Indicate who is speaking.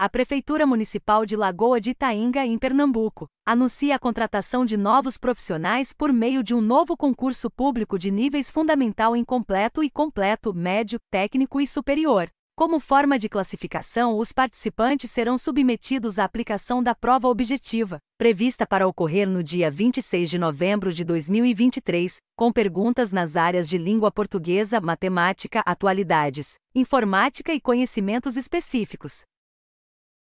Speaker 1: a Prefeitura Municipal de Lagoa de Itainga, em Pernambuco, anuncia a contratação de novos profissionais por meio de um novo concurso público de níveis fundamental incompleto e completo, médio, técnico e superior. Como forma de classificação, os participantes serão submetidos à aplicação da prova objetiva, prevista para ocorrer no dia 26 de novembro de 2023, com perguntas nas áreas de língua portuguesa, matemática, atualidades, informática e conhecimentos específicos.